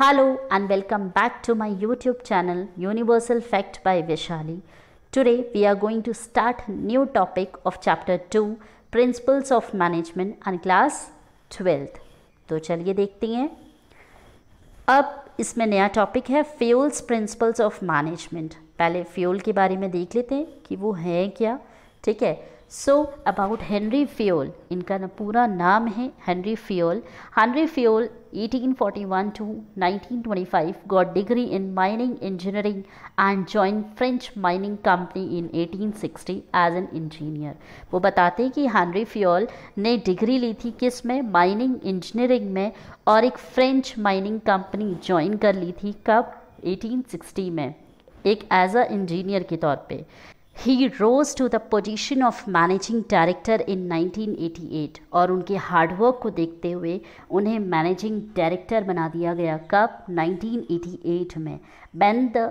Hello and welcome back to my YouTube channel Universal Fact by Vishali. Today we are going to start new topic of chapter 2 Principles of Management and class 12th. तो चलिए देखते हैं अब इसमें नया topic है Fayol's principles of management पहले Fayol के बारे में देख लेते हैं कि वो है क्या ठीक है सो अबाउट हेनरी फ्योल इनका ना पूरा नाम है Henry Fayol Henry Fayol 1841 to 1925 got degree in mining engineering and join French mining company in 1860 as an engineer वो बताते हैं कि हेनरी फ्योल ने डिग्री ली थी किस में माइनिंग इंजीनियरिंग में और एक फ्रेंच माइनिंग कंपनी ज्वाइन कर ली थी कब 1860 में एक एज अ इंजीनियर के तौर पे He rose to the position of managing director in 1988 और उनके हार्डवर्क को देखते हुए उन्हें मैनेजिंग डायरेक्टर बना दिया गया कब 1988 में when the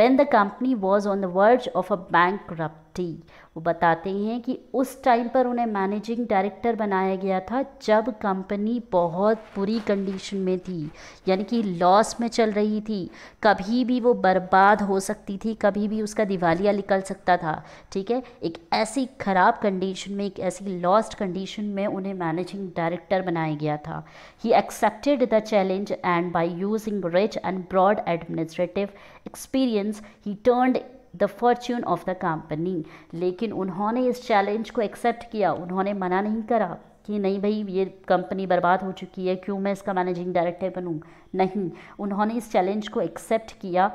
when the company was on the verge of a bankrupt टी वो बताते हैं कि उस टाइम पर उन्हें मैनेजिंग डायरेक्टर बनाया गया था जब कंपनी बहुत बुरी कंडीशन में थी यानी कि लॉस में चल रही थी कभी भी वो बर्बाद हो सकती थी कभी भी उसका दिवालिया निकल सकता था ठीक है एक ऐसी ख़राब कंडीशन में एक ऐसी लॉस्ट कंडीशन में उन्हें मैनेजिंग डायरेक्टर बनाया गया था he accepted the challenge and by using rich and broad administrative experience he turned the fortune of the company लेकिन उन्होंने इस चैलेंज को एक्सेप्ट किया उन्होंने मना नहीं करा कि नहीं भाई ये कंपनी बर्बाद हो चुकी है क्यों मैं इसका मैनेजिंग डायरेक्टर बनूँ नहीं उन्होंने इस चैलेंज को एक्सेप्ट किया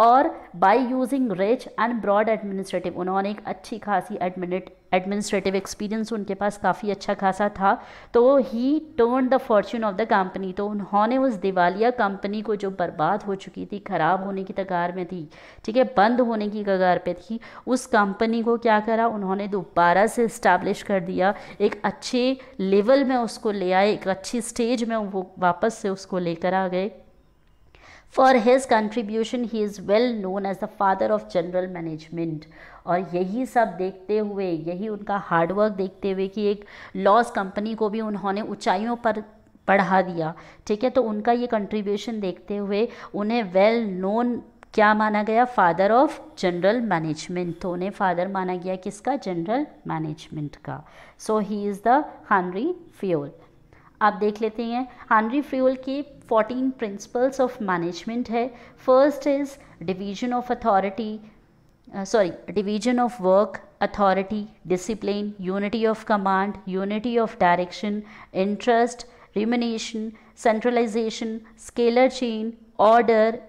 और by using rich and broad administrative उन्होंने एक अच्छी खासी एडमिनिट एडमिनिस्ट्रेटिव एक्सपीरियंस उनके पास काफ़ी अच्छा खासा था तो he turn the fortune of the company तो उन्होंने उस दिवालिया कंपनी को जो बर्बाद हो चुकी थी ख़राब होने की कगार में थी ठीक है बंद होने की कगार पे थी उस कंपनी को क्या करा उन्होंने दोबारा से इस्टेब्लिश कर दिया एक अच्छे लेवल में उसको ले आए एक अच्छी स्टेज में वो वापस से उसको लेकर आ गए for his contribution he is well known as the father of general management और यही सब देखते हुए यही उनका हार्डवर्क देखते हुए कि एक लॉस कंपनी को भी उन्होंने ऊंचाइयों पर बढ़ा दिया ठीक है तो उनका ये कंट्रीब्यूशन देखते हुए उन्हें वेल नोन क्या माना गया फादर ऑफ जनरल मैनेजमेंट तो उन्हें फादर माना गया किसका जनरल मैनेजमेंट का so he is the Henry Fayol आप देख लेते हैं हनरी फ्यूल की 14 principles of management hai. First is division of authority, uh, sorry, division of work, authority, discipline, unity of command, unity of direction, interest, remuneration, centralization, scalar chain, order,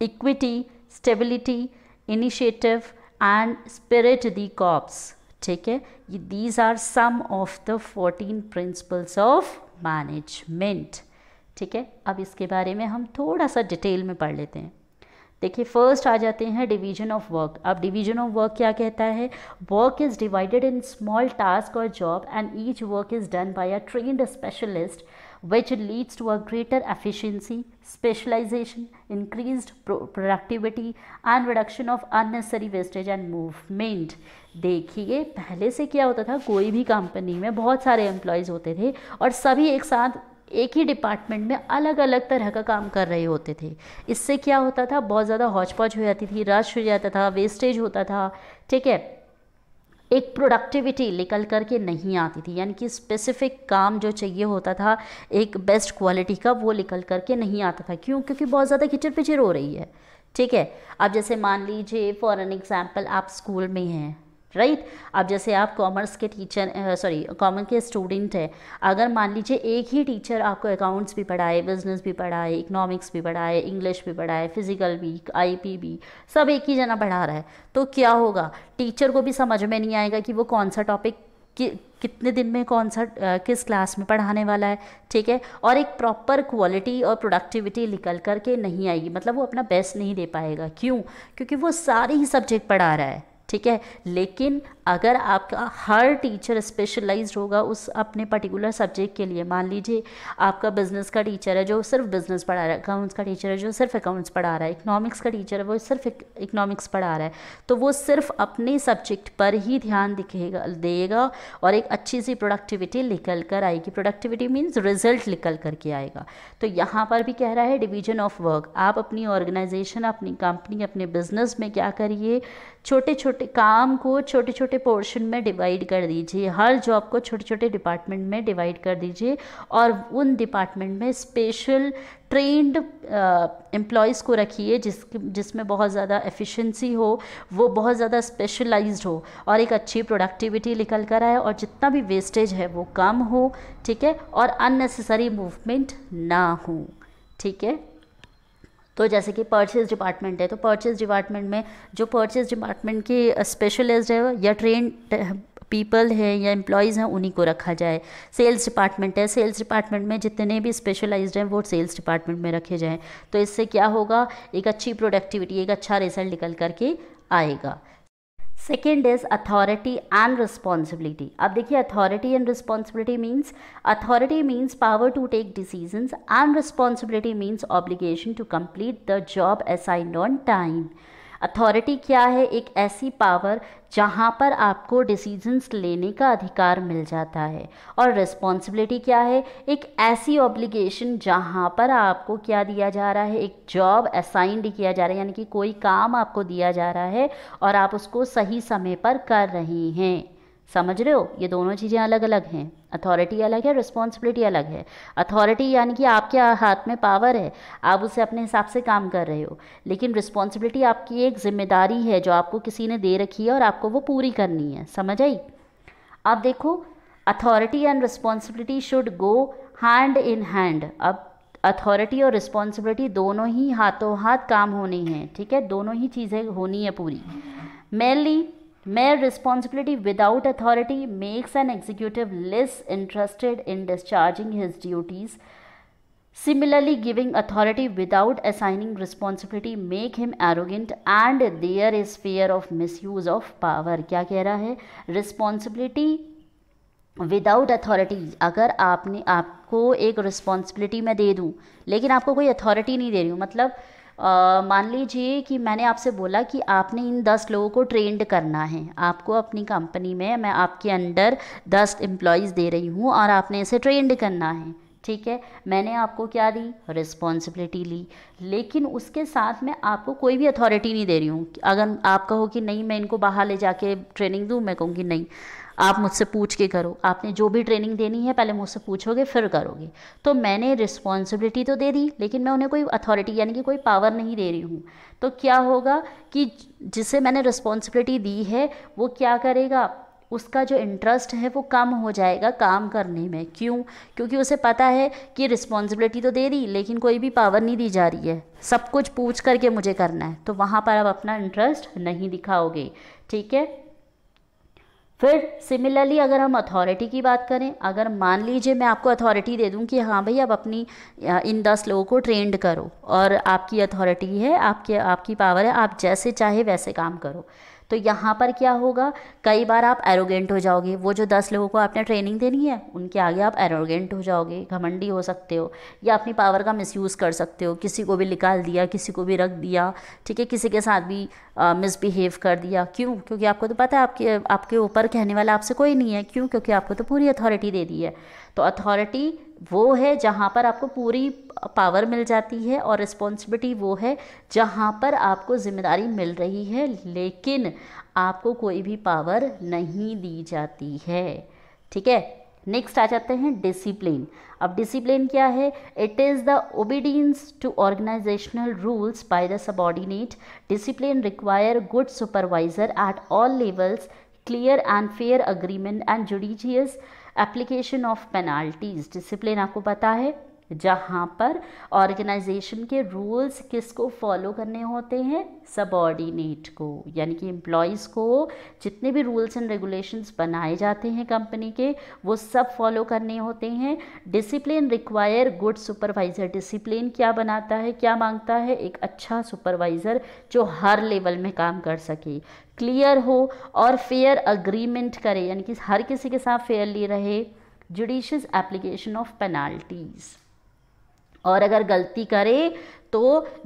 equity, stability, initiative and spirit the corps. ठीक है these are some of the 14 principles of management. ठीक है अब इसके बारे में हम थोड़ा सा डिटेल में पढ़ लेते हैं देखिए फर्स्ट आ जाते हैं डिवीजन ऑफ वर्क अब डिवीजन ऑफ वर्क क्या कहता है work is divided in small task और job and each work is done by a trained specialist which leads to a greater efficiency specialization increased productivity and reduction of unnecessary wastage and movement देखिए पहले से क्या होता था कोई भी company में बहुत सारे एम्प्लॉयज़ होते थे और सभी एक साथ एक ही डिपार्टमेंट में अलग अलग तरह का काम कर रहे होते थे इससे क्या होता था बहुत ज़्यादा हौच पौच हो जाती थी रश हो जाता था वेस्टेज होता था ठीक है एक प्रोडक्टिविटी निकल कर के नहीं आती थी यानी कि स्पेसिफिक काम जो चाहिए होता था एक बेस्ट क्वालिटी का वो निकल करके नहीं आता था क्यों क्योंकि बहुत ज़्यादा खिचड़ पिचिर हो रही है ठीक है अब जैसे मान लीजिए फॉर एन एग्ज़ाम्पल आप स्कूल में हैं राइट right? अब जैसे आप कॉमर्स के टीचर सॉरी कॉमर्स के स्टूडेंट हैं अगर मान लीजिए एक ही टीचर आपको अकाउंट्स भी पढ़ाए बिजनेस भी पढ़ाए इकोनॉमिक्स भी पढ़ाए इंग्लिश भी पढ़ाए फिजिकल भी आईपी भी सब एक ही जना पढ़ा रहा है तो क्या होगा टीचर को भी समझ में नहीं आएगा कि वो कौन सा टॉपिक कि कितने दिन में कौन सा आ, किस क्लास में पढ़ाने वाला है ठीक है और एक प्रॉपर क्वालिटी और प्रोडक्टिविटी निकल कर के नहीं आएगी मतलब वो अपना बेस्ट नहीं दे पाएगा क्यों क्योंकि वो सारे ही सब्जेक्ट पढ़ा रहा है ठीक है लेकिन अगर आपका हर टीचर स्पेशलाइज होगा उस अपने पर्टिकुलर सब्जेक्ट के लिए मान लीजिए आपका बिजनेस का टीचर है जो सिर्फ बिजनेस पढ़ा रहा है अकाउंट्स का टीचर है जो सिर्फ अकाउंट्स पढ़ा रहा है इकोनॉमिक्स का टीचर है वो सिर्फ इकनॉमिक्स पढ़ा रहा है तो वो सिर्फ अपने सब्जेक्ट पर ही ध्यान दिखेगा देगा और एक अच्छी सी प्रोडक्टिविटी निकल कर आएगी प्रोडक्टिविटी मीन्स रिजल्ट निकल करके आएगा तो यहाँ पर भी कह रहा है डिवीजन ऑफ वर्क आप अपनी ऑर्गेनाइजेशन अपनी कंपनी अपने बिजनेस में क्या करिए छोटे छोटे काम को छोटे छोटे पोर्शन में डिवाइड कर दीजिए हर जॉब को छोटे छोटे डिपार्टमेंट में डिवाइड कर दीजिए और उन डिपार्टमेंट में स्पेशल ट्रेंड एम्प्लॉयज़ को रखिए जिस जिसमें बहुत ज़्यादा एफिशिएंसी हो वो बहुत ज़्यादा स्पेशलाइज्ड हो और एक अच्छी प्रोडक्टिविटी निकल कर आए और जितना भी वेस्टेज है वो कम हो ठीक है और अननेसेसरी मूवमेंट ना हो ठीक है तो जैसे कि परचेज डिपार्टमेंट है तो परचेज डिपार्टमेंट में जो परचेज डिपार्टमेंट की स्पेशलिस्ट है या ट्रेन पीपल हैं या एम्प्लॉयज़ हैं उन्हीं को रखा जाए सेल्स डिपार्टमेंट है सेल्स डिपार्टमेंट में जितने भी स्पेशलाइज्ड हैं वो सेल्स डिपार्टमेंट में रखे जाएँ तो इससे क्या होगा एक अच्छी प्रोडक्टिविटी एक अच्छा रिजल्ट निकल करके आएगा Second is authority and responsibility. Ab dekhiye authority and responsibility means authority means power to take decisions and responsibility means obligation to complete the job assigned on time. Authority क्या है एक ऐसी power जहाँ पर आपको डिसीजंस लेने का अधिकार मिल जाता है और रिस्पॉन्सिबिलिटी क्या है एक ऐसी ऑब्लिगेशन जहाँ पर आपको क्या दिया जा रहा है एक जॉब असाइंड किया जा रहा है यानी कि कोई काम आपको दिया जा रहा है और आप उसको सही समय पर कर रहे हैं समझ रहे हो ये दोनों चीज़ें अलग अलग हैं अथॉरिटी अलग है रिस्पॉन्सिबिलिटी अलग है अथॉरिटी यानी कि आपके हाथ में पावर है आप उसे अपने हिसाब से काम कर रहे हो लेकिन रिस्पॉन्सिबिलिटी आपकी एक जिम्मेदारी है जो आपको किसी ने दे रखी है और आपको वो पूरी करनी है समझ आई अब देखो authority and responsibility should go hand in hand अब अथॉरिटी और रिस्पॉन्सिबिलिटी दोनों ही हाथों हाथ काम होनी है ठीक है दोनों ही चीज़ें होनी है पूरी mainly Mere responsibility without authority makes an executive less interested in discharging his duties. Similarly, giving authority without assigning responsibility make him arrogant and there is fear of misuse of power. क्या कह रहा है Responsibility without authority अगर आपने आपको एक responsibility मैं दे दूँ लेकिन आपको कोई अथॉरिटी नहीं दे रही हूँ मतलब मान लीजिए कि मैंने आपसे बोला कि आपने इन दस लोगों को ट्रेंड करना है आपको अपनी कंपनी में मैं आपके अंडर दस एम्प्लॉयज़ दे रही हूँ और आपने इसे ट्रेंड करना है ठीक है मैंने आपको क्या दी रिस्पॉन्सिबिलिटी ली लेकिन उसके साथ मैं आपको कोई भी अथॉरिटी नहीं दे रही हूँ अगर आप कहो कि नहीं मैं इनको बाहर ले जाके ट्रेनिंग दूँ मैं कहूँगी नहीं आप मुझसे पूछ के करो आपने जो भी ट्रेनिंग देनी है पहले मुझसे पूछोगे फिर करोगे तो मैंने रिस्पॉन्सिबिलिटी तो दे दी लेकिन मैं उन्हें कोई अथॉरिटी यानी कि कोई पावर नहीं दे रही हूँ तो क्या होगा कि जिसे मैंने रिस्पॉन्सिबिलिटी दी है वो क्या करेगा उसका जो इंटरेस्ट है वो कम हो जाएगा काम करने में क्यों क्योंकि उसे पता है कि रिस्पॉन्सिबिलिटी तो दे दी लेकिन कोई भी पावर नहीं दी जा रही है सब कुछ पूछ करके मुझे करना है तो वहाँ पर आप अपना इंटरेस्ट नहीं दिखाओगे ठीक है फिर सिमिलरली अगर हम अथॉरिटी की बात करें अगर मान लीजिए मैं आपको अथॉरिटी दे दूं कि हाँ भाई आप अपनी इन दस लोगों को ट्रेंड करो और आपकी अथॉरिटी है आपके आपकी पावर है आप जैसे चाहे वैसे काम करो तो यहाँ पर क्या होगा कई बार आप एरोगेंट हो जाओगे वो जो दस लोगों को आपने ट्रेनिंग देनी है उनके आगे आप एरोगेंट हो जाओगे घमंडी हो सकते हो या अपनी पावर का मिसयूज़ कर सकते हो किसी को भी निकाल दिया किसी को भी रख दिया ठीक है किसी के साथ भी मिसबिहेव कर दिया क्यों क्योंकि आपको तो पता है आपके आपके ऊपर कहने वाला आपसे कोई नहीं है क्यों क्योंकि आपको तो पूरी अथॉरिटी दे दी है तो अथॉरिटी वो है जहाँ पर आपको पूरी पावर मिल जाती है और रिस्पॉन्सिबिलिटी वो है जहाँ पर आपको जिम्मेदारी मिल रही है लेकिन आपको कोई भी पावर नहीं दी जाती है ठीक है नेक्स्ट आ जाते हैं डिसिप्लिन अब डिसिप्लिन क्या है it is the obedience to organizational rules by the subordinate discipline require good supervisor at all levels clear and fair agreement and judicious application of penalties discipline आपको पता है जहाँ पर ऑर्गेनाइजेशन के रूल्स किसको फॉलो करने होते हैं सबॉर्डिनेट को यानी कि एम्प्लॉयज़ को जितने भी रूल्स एंड रेगुलेशंस बनाए जाते हैं कंपनी के वो सब फॉलो करने होते हैं discipline require good supervisor discipline क्या बनाता है क्या मांगता है एक अच्छा सुपरवाइज़र जो हर लेवल में काम कर सके क्लियर हो और फेयर अग्रीमेंट करे यानी कि हर किसी के साथ फेयरली रहे जुडिशियस एप्लीकेशन ऑफ पेनाल्टीज़ और अगर गलती करे तो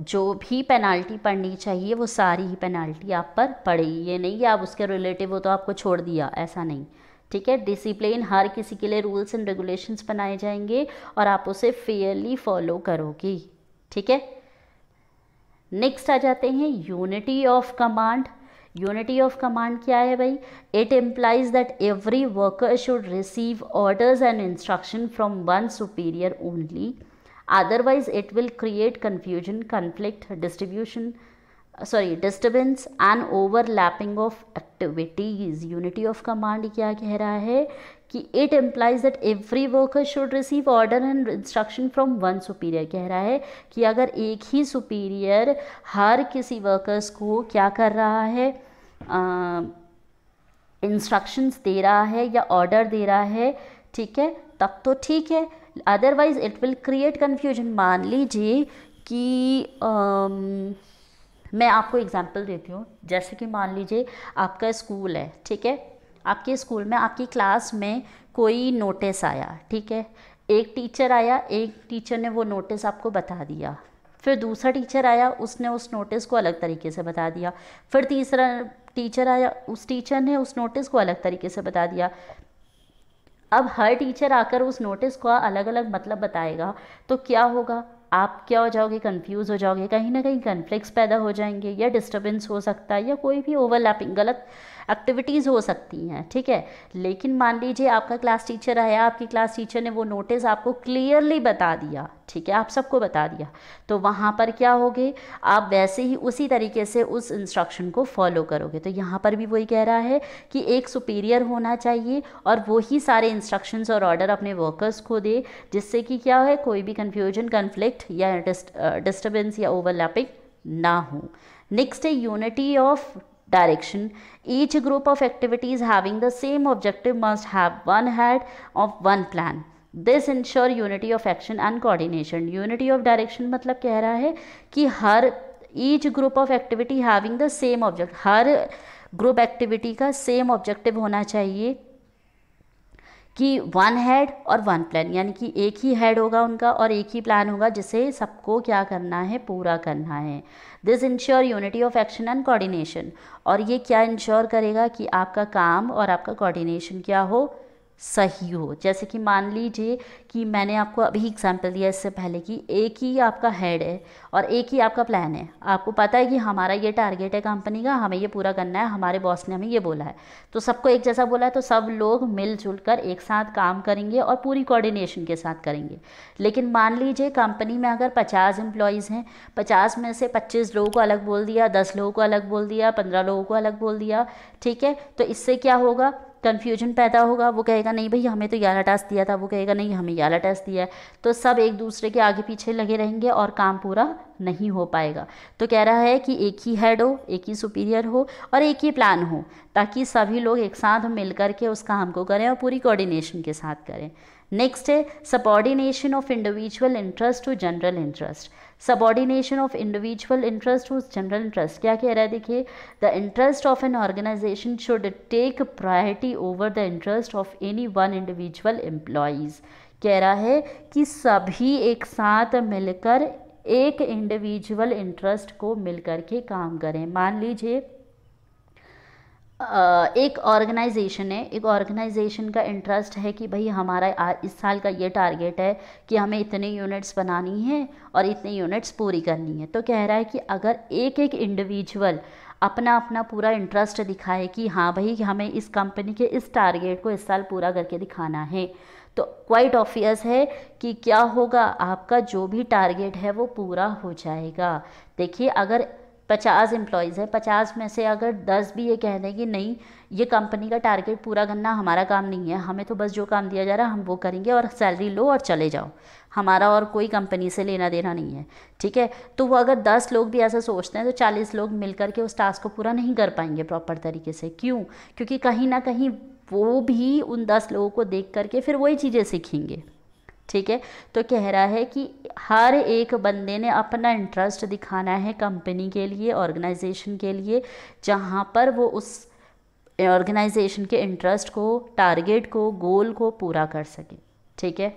जो भी पेनाल्टी पड़नी चाहिए वो सारी ही पेनाल्टी आप पर पड़ेगी ये नहीं कि आप उसके रिलेटिव हो तो आपको छोड़ दिया ऐसा नहीं ठीक है डिसिप्लिन हर किसी के लिए रूल्स एंड रेगुलेशंस बनाए जाएंगे और आप उसे फेयरली फॉलो करोगी ठीक है नेक्स्ट आ जाते हैं unity of command unity of command क्या है भाई it employs that every worker should receive orders and instruction from one superior only otherwise it will create confusion conflict distribution sorry disturbance and overlapping of activities unity of command क्या कह रहा है कि it implies that every worker should receive order and instruction from one superior कह रहा है कि अगर एक ही superior हर किसी workers को क्या कर रहा है इंस्ट्रक्शंस uh, दे रहा है या ऑर्डर दे रहा है ठीक है तब तो ठीक है otherwise it will create confusion मान लीजिए कि आम, मैं आपको एग्जाम्पल देती हूँ जैसे कि मान लीजिए आपका स्कूल है ठीक है आपके स्कूल में आपकी क्लास में कोई नोटिस आया ठीक है एक टीचर आया एक टीचर ने वो नोटिस आपको बता दिया फिर दूसरा टीचर आया उसने उस नोटिस को अलग तरीके से बता दिया फिर तीसरा टीचर आया उस टीचर ने उस नोटिस को अलग तरीके से बता दिया अब हर टीचर आकर उस नोटिस को अलग अलग मतलब बताएगा तो क्या होगा आप क्या हो जाओगे कंफ्यूज हो जाओगे कहीं ना कहीं कन्फ्लिक्स पैदा हो जाएंगे या डिस्टर्बेंस हो सकता है या कोई भी ओवरलैपिंग गलत एक्टिविटीज़ हो सकती हैं ठीक है लेकिन मान लीजिए आपका क्लास टीचर आया आपकी क्लास टीचर ने वो नोटिस आपको क्लियरली बता दिया ठीक है आप सबको बता दिया तो वहाँ पर क्या होगे आप वैसे ही उसी तरीके से उस इंस्ट्रक्शन को फॉलो करोगे तो यहाँ पर भी वही कह रहा है कि एक सुपीरियर होना चाहिए और वही सारे इंस्ट्रक्शंस और ऑर्डर अपने वर्कर्स को दे जिससे कि क्या है कोई भी कन्फ्यूजन कन्फ्लिक्ट या डिस्टर्बेंस या ओवरलैपिंग ना हो नेक्स्ट है unity of direction each group of activities having the same objective must have one head of one plan. This insure unity of action and coordination unity of direction मतलब कह रहा है कि हर each group of activity having the same object हर ग्रुप activity का same objective होना चाहिए कि वन हेड और वन प्लान यानी कि एक ही हेड होगा उनका और एक ही प्लान होगा जिसे सबको क्या करना है पूरा करना है this insure unity of action and coordination और ये क्या इंश्योर करेगा कि आपका काम और आपका कोऑर्डिनेशन क्या हो सही हो जैसे कि मान लीजिए कि मैंने आपको अभी एग्जांपल दिया इससे पहले कि एक ही आपका हेड है और एक ही आपका प्लान है आपको पता है कि हमारा ये टारगेट है कंपनी का हमें ये पूरा करना है हमारे बॉस ने हमें ये बोला है तो सबको एक जैसा बोला है तो सब लोग मिलजुल कर एक साथ काम करेंगे और पूरी कोऑर्डिनेशन के साथ करेंगे लेकिन मान लीजिए कंपनी में अगर पचास एम्प्लॉयज़ हैं पचास में से पच्चीस लोगों को अलग बोल दिया दस लोगों को अलग बोल दिया पंद्रह लोगों को अलग बोल दिया ठीक है तो इससे क्या होगा कन्फ्यूजन पैदा होगा वो कहेगा नहीं भाई हमें तो याला टास्क दिया था वो कहेगा नहीं हमें याला टास्क दिया है तो सब एक दूसरे के आगे पीछे लगे रहेंगे और काम पूरा नहीं हो पाएगा तो कह रहा है कि एक ही हेड हो एक ही सुपीरियर हो और एक ही प्लान हो ताकि सभी लोग एक साथ मिल करके उस काम को करें और पूरी कोऑर्डिनेशन के साथ करें नेक्स्ट है subordination of individual interest to general interest subordination of individual interest to general interest क्या कह रहा है देखिए the interest of an organization should take priority over the interest of any one individual employees कह रहा है कि सभी एक साथ मिलकर एक इंडिविजुअल इंटरेस्ट को मिलकर के काम करें मान लीजिए एक ऑर्गेनाइजेशन है एक ऑर्गेनाइजेशन का इंटरेस्ट है कि भाई हमारा इस साल का ये टारगेट है कि हमें इतने यूनिट्स बनानी हैं और इतने यूनिट्स पूरी करनी है तो कह रहा है कि अगर एक एक इंडिविजुअल अपना अपना पूरा इंटरेस्ट दिखाए कि हाँ भाई हमें इस कंपनी के इस टारगेट को इस साल पूरा करके दिखाना है तो क्वाइट ऑफियस है कि क्या होगा आपका जो भी टारगेट है वो पूरा हो जाएगा देखिए अगर पचास एम्प्लॉयज़ है पचास में से अगर दस भी ये कह दें कि नहीं ये कंपनी का टारगेट पूरा करना हमारा काम नहीं है हमें तो बस जो काम दिया जा रहा है हम वो करेंगे और सैलरी लो और चले जाओ हमारा और कोई कंपनी से लेना देना नहीं है ठीक है तो वो अगर दस लोग भी ऐसा सोचते हैं तो चालीस लोग मिल के उस टास्क को पूरा नहीं कर पाएंगे प्रॉपर तरीके से क्यों क्योंकि कहीं ना कहीं वो भी उन दस लोगों को देख करके फिर वही चीज़ें सीखेंगे ठीक है तो कह रहा है कि हर एक बंदे ने अपना इंटरेस्ट दिखाना है कंपनी के लिए ऑर्गेनाइजेशन के लिए जहाँ पर वो उस ऑर्गेनाइजेशन के इंटरेस्ट को टारगेट को गोल को पूरा कर सके ठीक है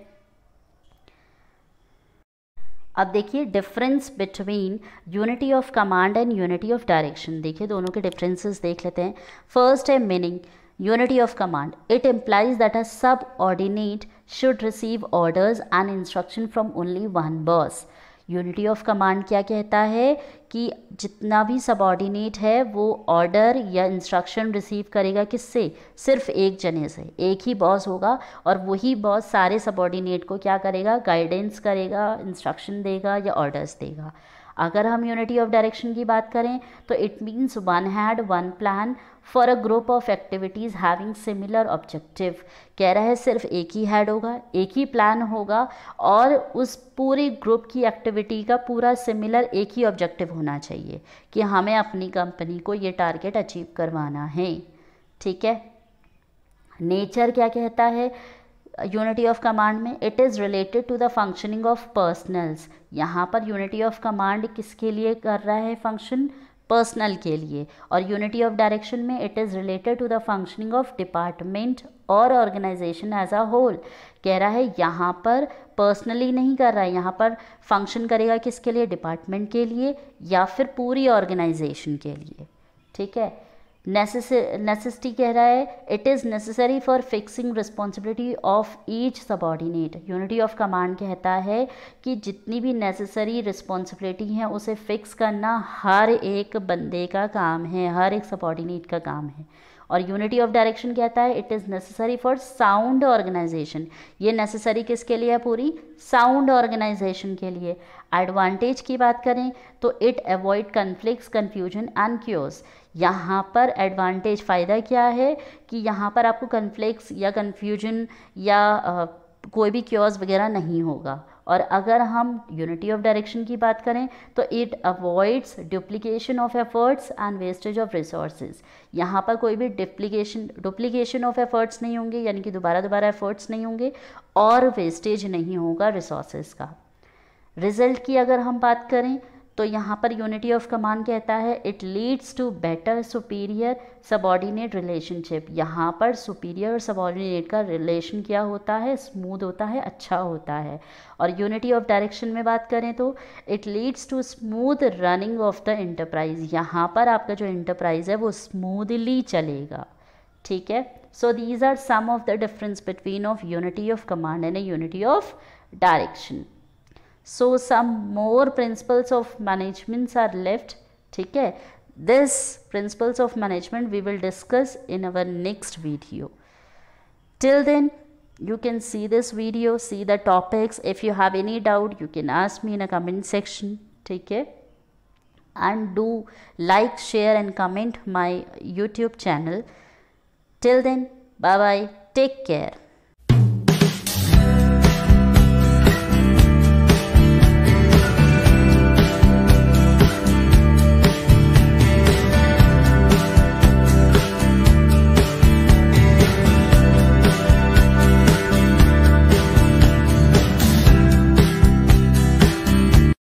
अब देखिए difference between unity of command and unity of direction देखिए दोनों के डिफरेंसेस देख लेते हैं फर्स्ट है meaning Unity of command. It implies that a subordinate should receive orders and instruction from only one boss. Unity of command क्या कहता है कि जितना भी सबॉर्डिनेट है वो ऑर्डर या इंस्ट्रक्शन रिसीव करेगा किससे सिर्फ एक जने से एक ही बॉस होगा और वही बॉस सारे सबॉर्डिनेट को क्या करेगा गाइडेंस करेगा इंस्ट्रक्शन देगा या ऑर्डर्स देगा अगर हम यूनिटी ऑफ डायरेक्शन की बात करें तो it means one head one plan for a group of activities having similar objective कह रहा है सिर्फ एक ही हैड होगा एक ही प्लान होगा और उस पूरे ग्रुप की एक्टिविटी का पूरा सिमिलर एक ही ऑब्जेक्टिव होना चाहिए कि हमें अपनी कंपनी को ये टारगेट अचीव करवाना है ठीक है नेचर क्या कहता है यूनिटी ऑफ कमांड में it is related to the functioning of personnels यहाँ पर यूनिटी ऑफ कमांड किसके लिए कर रहा है फंक्शन पर्सनल के लिए और यूनिटी ऑफ डायरेक्शन में it is related to the functioning of department और ऑर्गेनाइजेशन एज अ होल कह रहा है यहाँ पर पर्सनली नहीं कर रहा है यहाँ पर फंक्शन करेगा किसके लिए डिपार्टमेंट के लिए या फिर पूरी ऑर्गेनाइजेशन के लिए ठीक है नेसेसिटी कह रहा है it is necessary for fixing responsibility of each subordinate unity of command कहता है कि जितनी भी नेसेसरी रिस्पॉन्सिबिलिटी है उसे फिक्स करना हर एक बंदे का काम है हर एक सबॉर्डिनेट का काम है और यूनिटी ऑफ डायरेक्शन कहता है it is necessary for sound organization ये नेसेसरी किसके लिए है पूरी साउंड ऑर्गेनाइजेशन के लिए एडवांटेज की बात करें तो it avoid conflicts confusion and cures यहाँ पर एडवांटेज फ़ायदा क्या है कि यहाँ पर आपको कन्फ्लिक्स या कन्फ्यूजन या आ, कोई भी क्योर्स वगैरह नहीं होगा और अगर हम यूनिटी ऑफ डायरेक्शन की बात करें तो it avoids duplication of efforts and wastage of resources यहाँ पर कोई भी डिप्लीकेशन डुप्लीकेशन ऑफ एफर्ट्स नहीं होंगे यानी कि दोबारा दोबारा एफर्ट्स नहीं होंगे और वेस्टेज नहीं होगा रिसोर्सेज का रिजल्ट की अगर हम बात करें तो यहाँ पर यूनिटी ऑफ कमांड कहता है it leads to better superior subordinate relationship यहाँ पर सुपीरियर और सबॉर्डिनेट का रिलेशन क्या होता है स्मूथ होता है अच्छा होता है और यूनिटी ऑफ डायरेक्शन में बात करें तो it leads to smooth running of the enterprise यहाँ पर आपका जो इंटरप्राइज है वो स्मूदली चलेगा ठीक है so these are some of the difference between of unity of command and unity of direction So some more principles of management are left. Okay, है this principles of management we will discuss in our next video. Till then you can see this video, see the topics. If you have any doubt you can ask me in a comment section. Take care. and do like, share and comment my YouTube channel. Till then bye bye take care.